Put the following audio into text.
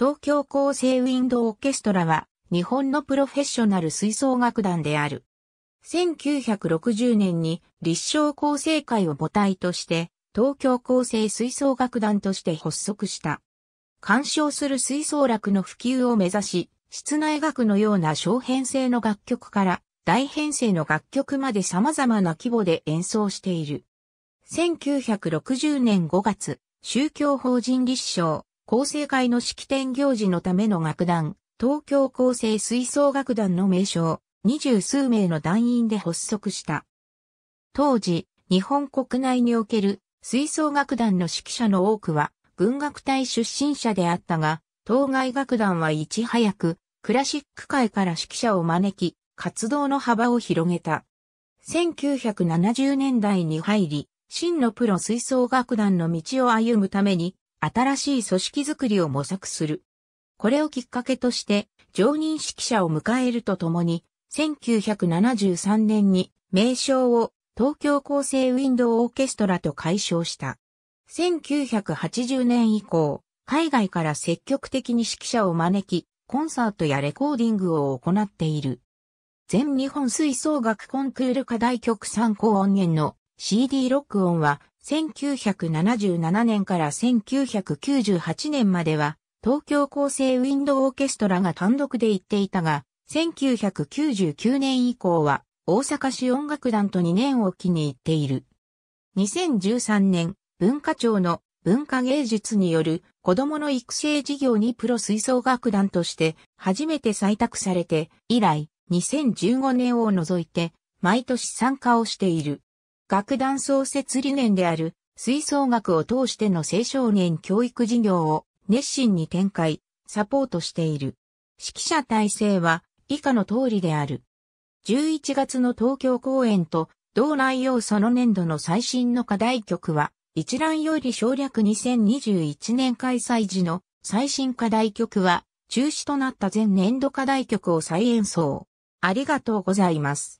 東京厚生ウィンドオーケストラは、日本のプロフェッショナル吹奏楽団である。1960年に立正厚生会を母体として、東京厚生吹奏楽団として発足した。鑑賞する吹奏楽の普及を目指し、室内楽のような小編成の楽曲から大編成の楽曲まで様々な規模で演奏している。1960年5月、宗教法人立証、構成会の式典行事のための楽団、東京構成吹奏楽団の名称、二十数名の団員で発足した。当時、日本国内における吹奏楽団の指揮者の多くは、軍楽隊出身者であったが、当該楽団はいち早く、クラシック界から指揮者を招き、活動の幅を広げた。1970年代に入り、真のプロ吹奏楽団の道を歩むために、新しい組織づくりを模索する。これをきっかけとして、常任指揮者を迎えるとともに、1973年に名称を東京厚生ウィンドウオーケストラと解消した。1980年以降、海外から積極的に指揮者を招き、コンサートやレコーディングを行っている。全日本吹奏楽コンクール課題曲参考音源の CD ロック音は1977年から1998年までは、東京厚成ウィンドオーケストラが単独で行っていたが、1999年以降は、大阪市音楽団と2年を機に行っている。2013年、文化庁の文化芸術による子供の育成事業にプロ吹奏楽団として初めて採択されて以来2015年を除いて毎年参加をしている。楽団創設理念である吹奏楽を通しての青少年教育事業を熱心に展開、サポートしている。指揮者体制は以下の通りである。11月の東京公演と同内容その年度の最新の課題曲は一覧より省略2021年開催時の最新課題曲は中止となった前年度課題曲を再演奏。ありがとうございます。